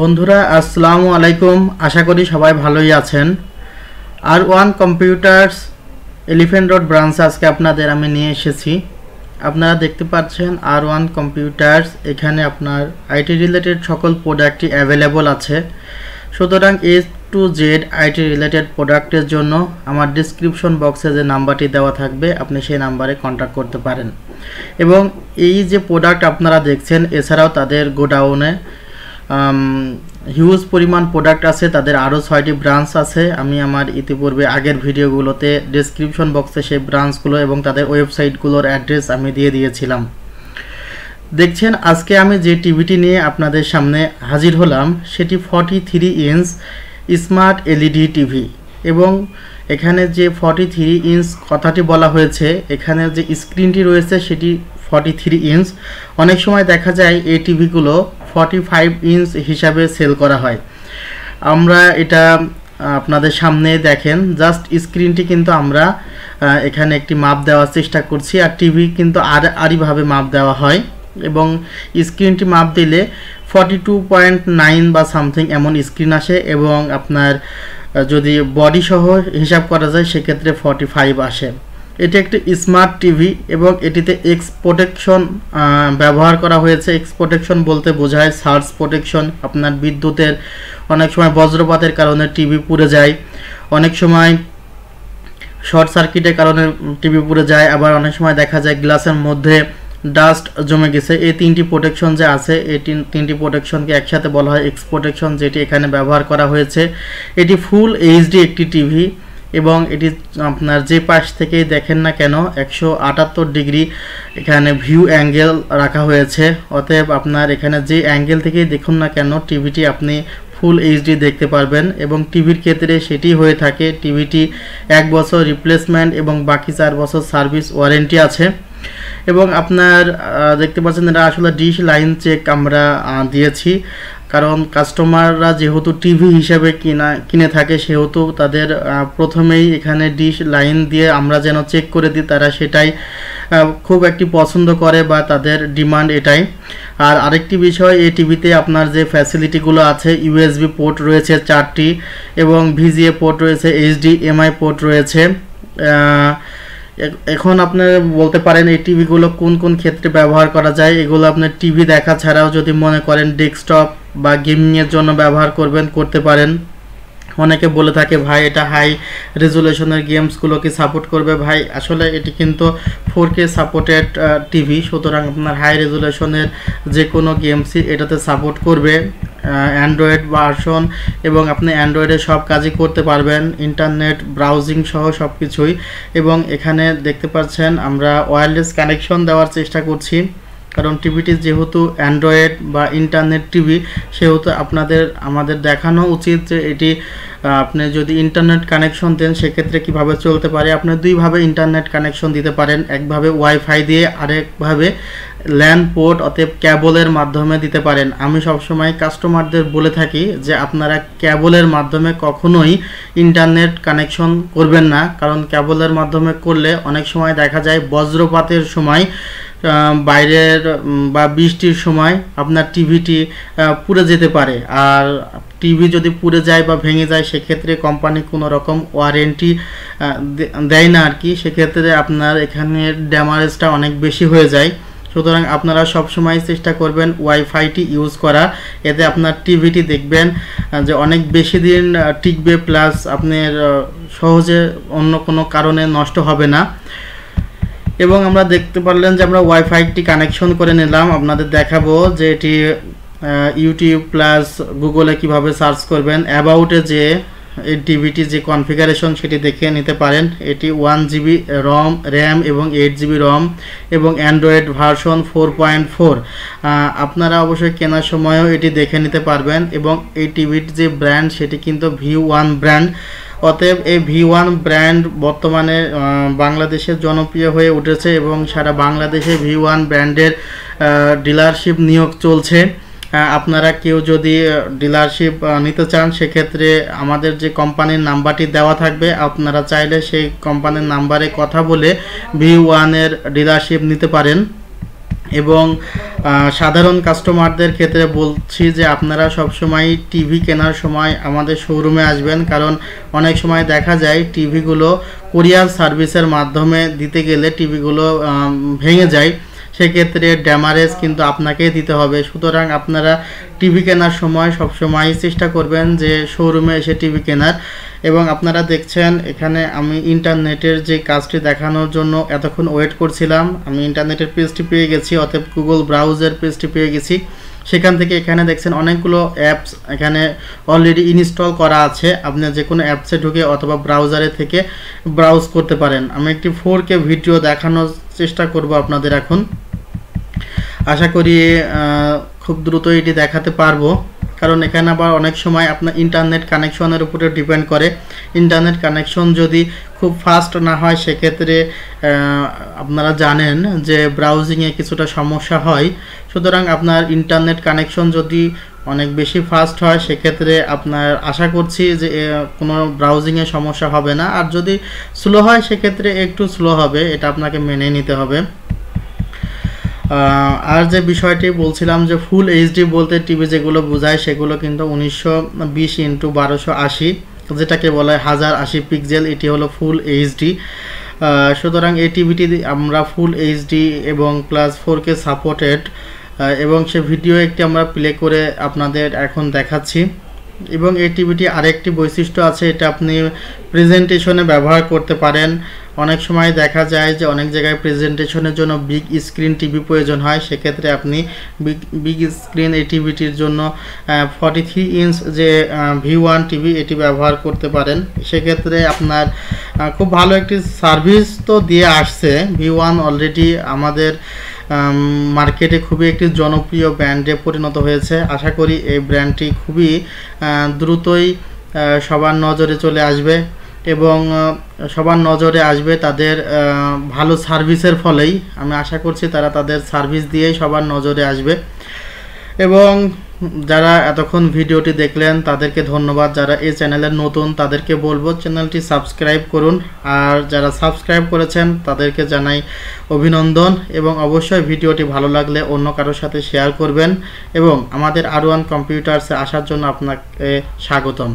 বন্ধুরা আসসালামু আলাইকুম আশা করি সবাই ভালোই আছেন আর one computers elephant road branch আজকে আপনাদের আমি নিয়ে এসেছি আপনারা দেখতে পাচ্ছেন আর ওয়ান কম্পিউটার্স এখানে আপনার আইটি রিলেটেড সকল প্রোডাক্টই অ্যাভেলেবল আছে সুতরাং A to Z IT related প্রোডাক্টের জন্য আমার ডিসক্রিপশন বক্সে যে নাম্বারটি দেওয়া থাকবে আপনি সেই নাম্বারে কন্ট্যাক্ট করতে পারেন এবং এই যে প্রোডাক্ট আপনারা দেখছেন এছাড়াও তাদের গোডাউনে হিউজ um, পরিমাণ প্রোডাক্ট আছে তাদের আরও ছয়টি ব্রাঞ্চ আছে আমি আমার ইতিপূর্বে আগের ভিডিওগুলোতে ডিসক্রিপশন বক্সে সেই ব্রাঞ্চগুলো এবং তাদের ওয়েবসাইটগুলোর অ্যাড্রেস আমি দিয়ে দিয়েছিলাম দেখছেন আজকে আমি যে টিভিটি নিয়ে আপনাদের সামনে হাজির হলাম সেটি forty three inch smart LED TV এবং এখানে যে ফর্টি থ্রি ইঞ্চ কথাটি বলা হয়েছে এখানে যে স্ক্রিনটি রয়েছে সেটি ফর্টি থ্রি ইঞ্চ অনেক সময় দেখা যায় এই টিভিগুলো ফর্টি ফাইভ ইঞ্চ হিসাবে সেল করা হয় আমরা এটা আপনাদের সামনে দেখেন জাস্ট স্ক্রিনটি কিন্তু আমরা এখানে একটি মাপ দেওয়ার চেষ্টা করছি আর টিভি কিন্তু আর আরইভাবে মাপ দেওয়া হয় এবং স্ক্রিনটি মাপ দিলে ফর্টি টু পয়েন্ট নাইন বা সামথিং এমন স্ক্রিন আসে এবং আপনার যদি বডি সহ হিসাব করা যায় সেক্ষেত্রে ফর্টি ফাইভ আসে এটি একটি স্মার্ট টিভি এবং এটিতে এক্স প্রোটেকশন ব্যবহার করা হয়েছে এক্স প্রোটেকশন বলতে বোঝায় সার্চ প্রোটেকশন আপনার বিদ্যুতের অনেক সময় বজ্রপাতের কারণে টিভি পুড়ে যায় অনেক সময় শর্ট সার্কিটের কারণে টিভি পুড়ে যায় আবার অনেক সময় দেখা যায় গ্লাসের মধ্যে ডাস্ট জমে গেছে এই তিনটি প্রোটেকশন যে আছে এই তিনটি প্রোটেকশনকে একসাথে বলা হয় এক্স প্রোটেকশন যেটি এখানে ব্যবহার করা হয়েছে এটি ফুল এইচডি একটি টিভি এবং এটি আপনার যে পাশ থেকে দেখেন না কেন একশো আটাত্তর ডিগ্রি এখানে ভিউ অ্যাঙ্গেল রাখা হয়েছে অতএব আপনার এখানে যে অ্যাঙ্গেল থেকে দেখুন না কেন টিভিটি আপনি ফুল এইচডি দেখতে পারবেন এবং টিভির ক্ষেত্রে সেটি হয়ে থাকে টিভিটি এক বছর রিপ্লেসমেন্ট এবং বাকি চার বছর সার্ভিস ওয়ারেন্টি আছে এবং আপনার দেখতে পাচ্ছেন এটা আসলে ডিশ লাইন চেক আমরা দিয়েছি কারণ কাস্টমাররা যেহেতু টিভি হিসাবে কিনা কিনে থাকে সেহেতু তাদের প্রথমেই এখানে ডিশ লাইন দিয়ে আমরা যেন চেক করে দিই তারা সেটাই খুব একটি পছন্দ করে বা তাদের ডিমান্ড এটাই আর আরেকটি বিষয় এই টিভিতে আপনার যে ফ্যাসিলিটিগুলো আছে ইউএসবি পোর্ট রয়েছে চারটি এবং ভিজিএ পোর্ট রয়েছে এইচডি এমআই পোর্ট রয়েছে এখন আপনার বলতে পারেন এই টিভিগুলো কোন কোন ক্ষেত্রে ব্যবহার করা যায় এগুলো আপনার টিভি দেখা ছাড়াও যদি মনে করেন ডেস্কটপ বা গেমিংয়ের জন্য ব্যবহার করবেন করতে পারেন অনেকে বলে থাকে ভাই এটা হাই রেজুলেশনের গেমসগুলোকে সাপোর্ট করবে ভাই আসলে এটি কিন্তু ফোর কে সাপোর্টেড টিভি সুতরাং আপনার হাই রেজুলেশনের যে কোনো গেমসই এটাতে সাপোর্ট করবে অ্যান্ড্রয়েড ভার্সন এবং আপনি অ্যান্ড্রয়েডে সব কাজই করতে পারবেন ইন্টারনেট ব্রাউজিং সহ সব কিছুই এবং এখানে দেখতে পাচ্ছেন আমরা ওয়্যারলেস কানেকশন দেওয়ার চেষ্টা করছি কারণ টিভিটি যেহেতু অ্যান্ড্রয়েড বা ইন্টারনেট টিভি সেহেতু আপনাদের আমাদের দেখানো উচিত যে এটি আপনি যদি ইন্টারনেট কানেকশন দেন সেক্ষেত্রে কিভাবে চলতে পারে আপনি দুইভাবে ইন্টারনেট কানেকশন দিতে পারেন একভাবে ওয়াইফাই দিয়ে আরেকভাবে ল্যান্ড পোর্ট অতএব ক্যাবলের মাধ্যমে দিতে পারেন আমি সবসময় কাস্টমারদের বলে থাকি যে আপনারা ক্যাবলের মাধ্যমে কখনোই ইন্টারনেট কানেকশন করবেন না কারণ ক্যাবলের মাধ্যমে করলে অনেক সময় দেখা যায় বজ্রপাতের সময় বাইরের বা বৃষ্টির সময় আপনার টিভিটি পুড়ে যেতে পারে আর টিভি যদি পুড়ে যায় বা ভেঙে যায় সেক্ষেত্রে কোম্পানি কোনো রকম ওয়ারেন্টি দেয় না আর কি সেক্ষেত্রে আপনার এখানে ড্যামারেজটা অনেক বেশি হয়ে যায় সুতরাং আপনারা সবসময় চেষ্টা করবেন ওয়াইফাইটি ইউজ করা এতে আপনার টিভিটি দেখবেন যে অনেক বেশি দিন টিকবে প্লাস আপনার সহজে অন্য কোনো কারণে নষ্ট হবে না এবং আমরা দেখতে পারলেন যে আমরা ওয়াইফাইটি কানেকশন করে নিলাম আপনাদের দেখাবো যে এটি ইউটিউব প্লাস গুগলে কিভাবে সার্চ করবেন অ্যাবাউটে যে এই টিভিটি যে কনফিগারেশন সেটি দেখে নিতে পারেন এটি ওয়ান জিবি রম র্যাম এবং এইট জিবি রম এবং Android version four point four আপনারা অবশ্যই কেনার সময়ও এটি দেখে নিতে পারবেন এবং এই টিভির যে ব্র্যান্ড সেটি কিন্তু ভি ওয়ান ব্র্যান্ড অতএব এই ভি ওয়ান ব্র্যান্ড বর্তমানে বাংলাদেশে জনপ্রিয় হয়ে উঠেছে এবং সারা বাংলাদেশে ভি ওয়ান ব্র্যান্ডের ডিলারশিপ নিয়োগ চলছে আপনারা কেউ যদি ডিলারশিপ নিতে চান সেক্ষেত্রে আমাদের যে কোম্পানির নাম্বারটি দেওয়া থাকবে আপনারা চাইলে সেই কোম্পানির নাম্বারে কথা বলে ভি ওয়ানের ডিলারশিপ নিতে পারেন এবং সাধারণ কাস্টমারদের ক্ষেত্রে বলছি যে আপনারা সব সময় টিভি কেনার সময় আমাদের শোরুমে আসবেন কারণ অনেক সময় দেখা যায় টিভিগুলো কোরিয়ার সার্ভিসের মাধ্যমে দিতে গেলে টিভিগুলো ভেঙে যায় সেক্ষেত্রে ড্যামারেজ কিন্তু আপনাকেই দিতে হবে সুতরাং আপনারা টিভি কেনার সময় সবসময় চেষ্টা করবেন যে শোরুমে এসে টিভি কেনার এবং আপনারা দেখছেন এখানে আমি ইন্টারনেটের যে কাজটি দেখানোর জন্য এতক্ষণ ওয়েট করছিলাম আমি ইন্টারনেটের পেজটি পেয়ে গেছি অতএব গুগল ব্রাউজার পেজটি পেয়ে গেছি সেখান থেকে এখানে দেখছেন অনেকগুলো অ্যাপস এখানে অলরেডি ইনস্টল করা আছে আপনি যে কোনো অ্যাপসে ঢুকে অথবা ব্রাউজারে থেকে ব্রাউজ করতে পারেন আমি একটি ফোর ভিডিও দেখানোর চেষ্টা করব আপনাদের এখন আশা করি খুব দ্রুত এটি দেখাতে পারবো কারণ এখানে আবার অনেক সময় আপনার ইন্টারনেট কানেকশনের উপরে ডিপেন্ড করে ইন্টারনেট কানেকশন যদি খুব ফাস্ট না হয় সেক্ষেত্রে আপনারা জানেন যে ব্রাউজিংয়ে কিছুটা সমস্যা হয় সুতরাং আপনার ইন্টারনেট কানেকশন যদি অনেক বেশি ফাস্ট হয় সেক্ষেত্রে আপনার আশা করছি যে কোনো ব্রাউজিংয়ে সমস্যা হবে না আর যদি স্লো হয় সেক্ষেত্রে একটু স্লো হবে এটা আপনাকে মেনে নিতে হবে আর যে বিষয়টি বলছিলাম যে ফুল এইচডি বলতে টিভি যেগুলো বোঝায় সেগুলো কিন্তু উনিশশো বিশ ইন্টু বারোশো আশি যেটাকে বলা হয় হাজার আশি পিকজেল এটি হলো ফুল এইচডি সুতরাং এই টিভিটি আমরা ফুল এইচডি এবং প্লাস ফোর কে সাপোর্টেড এবং সে ভিডিও একটি আমরা প্লে করে আপনাদের এখন দেখাচ্ছি এবং এই টিভিটি আরেকটি বৈশিষ্ট্য আছে এটা আপনি প্রেজেন্টেশনে ব্যবহার করতে পারেন অনেক সময় দেখা যায় যে অনেক জায়গায় প্রেজেন্টেশনের জন্য বিগ স্ক্রিন টিভি প্রয়োজন হয় সেক্ষেত্রে আপনি বিগ বিগ স্ক্রিন এই টিভিটির জন্য ফর্টি থ্রি ইঞ্চ যে ভি ওয়ান টিভি এটি ব্যবহার করতে পারেন সেক্ষেত্রে আপনার খুব ভালো একটি সার্ভিস তো দিয়ে আসছে ভি ওয়ান অলরেডি আমাদের মার্কেটে খুবই একটি জনপ্রিয় ব্র্যান্ডে পরিণত হয়েছে আশা করি এই ব্র্যান্ডটি খুবই দ্রুতই সবার নজরে চলে আসবে এবং সবার নজরে আসবে তাদের ভালো সার্ভিসের ফলেই আমি আশা করছি তারা তাদের সার্ভিস দিয়েই সবার নজরে আসবে এবং যারা এতক্ষণ ভিডিওটি দেখলেন তাদেরকে ধন্যবাদ যারা এই চ্যানেলের নতুন তাদেরকে বলবো চ্যানেলটি সাবস্ক্রাইব করুন আর যারা সাবস্ক্রাইব করেছেন তাদেরকে জানাই অভিনন্দন এবং অবশ্যই ভিডিওটি ভালো লাগলে অন্য কারোর সাথে শেয়ার করবেন এবং আমাদের আরওয়ান কম্পিউটার্সে আসার জন্য আপনাকে স্বাগতম